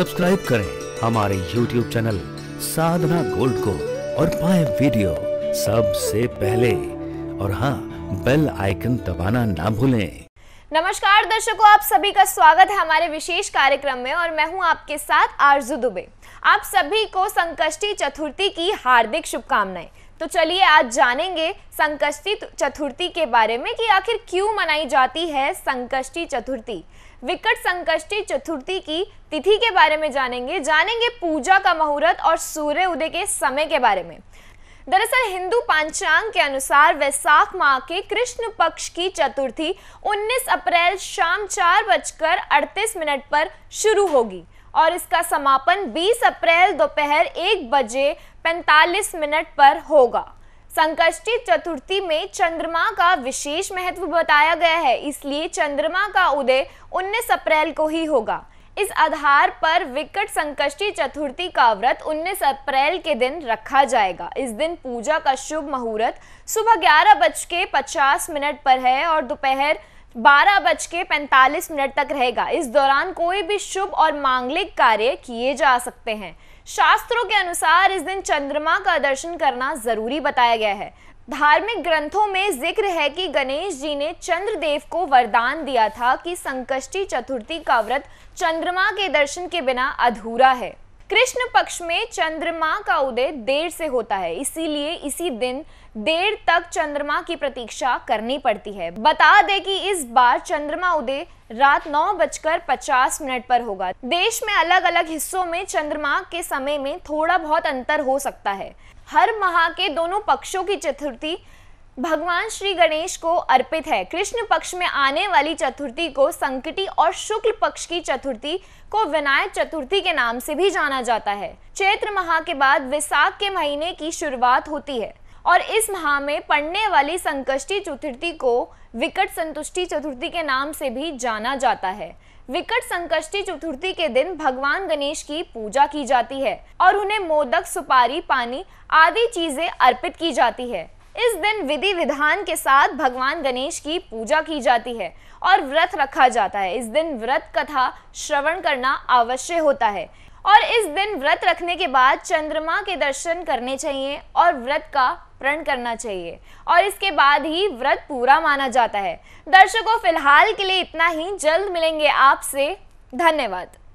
subscribe करें हमारे YouTube channel साधना gold को और पाए वीडियो सबसे पहले और हाँ बेल आइकन दबाना ना भूलें नमस्कार दर्शकों आप सभी का स्वागत है हमारे विशेष कार्यक्रम में और मैं हूं आपके साथ आरजू दुबे आप सभी को संकष्टी चतुर्थी की हार्दिक शुभकामनाएं तो चलिए आज जानेंगे संकष्टी चतुर्थी के बारे में कि आखिर क्यों मनाई जाती है संकष्टी चतुर्थी विकट संकष्टी चतुर्थी की तिथि के बारे में जानेंगे जानेंगे पूजा का मुहूर्त और सूर्य उदय के समय के बारे में दरअसल हिंदू पंचांग के अनुसार वैसाख माह के कृष्ण पक्ष की चतुर्थी 19 अप्रैल शाम चार बजकर अड़तीस मिनट पर शुरू होगी और इसका समापन 20 अप्रैल दोपहर एक बजे 45 मिनट पर होगा संकष्टी चतुर्थी में चंद्रमा का विशेष महत्व बताया गया है इसलिए चंद्रमा का उदय 19 अप्रैल को ही होगा इस आधार पर विकट संकष्टी चतुर्थी का व्रत 19 अप्रैल के दिन रखा जाएगा इस दिन पूजा का शुभ मुहूर्त सुबह ग्यारह बज के पचास मिनट पर है और दोपहर बारह बज के पैंतालीस मिनट तक रहेगा इस दौरान कोई भी शुभ और मांगलिक कार्य किए जा सकते हैं शास्त्रों के अनुसार इस दिन चंद्रमा का दर्शन करना जरूरी बताया गया है धार्मिक ग्रंथों में जिक्र है कि गणेश जी ने चंद्रदेव को वरदान दिया था कि संकष्टी चतुर्थी का व्रत चंद्रमा के दर्शन के बिना अधूरा है कृष्ण पक्ष में चंद्रमा का उदय देर से होता है इसीलिए इसी दिन देर तक चंद्रमा की प्रतीक्षा करनी पड़ती है बता दें कि इस बार चंद्रमा उदय रात नौ बजकर पचास मिनट पर होगा देश में अलग अलग हिस्सों में चंद्रमा के समय में थोड़ा बहुत अंतर हो सकता है हर माह के दोनों पक्षों की चतुर्थी भगवान श्री गणेश को अर्पित है कृष्ण पक्ष में आने वाली चतुर्थी को संकटी और शुक्ल पक्ष की चतुर्थी को विनायक चतुर्थी के नाम से भी जाना जाता है चैत्र माह के बाद विशाख के महीने की शुरुआत होती है और इस माह में पड़ने वाली संकष्टी चतुर्थी को विकट संतुष्टि चतुर्थी के नाम से भी जाना जाता है विकट संकष्टी चतुर्थी के दिन भगवान गणेश की पूजा की जाती है और उन्हें मोदक सुपारी पानी आदि चीजें अर्पित की जाती है इस दिन विधि विधान के साथ भगवान गणेश की पूजा की जाती है और व्रत रखा जाता है इस दिन व्रत कथा श्रवण करना अवश्य होता है और इस दिन व्रत रखने के बाद चंद्रमा के दर्शन करने चाहिए और व्रत का प्रण करना चाहिए और इसके बाद ही व्रत पूरा माना जाता है दर्शकों फिलहाल के लिए इतना ही जल्द मिलेंगे आपसे धन्यवाद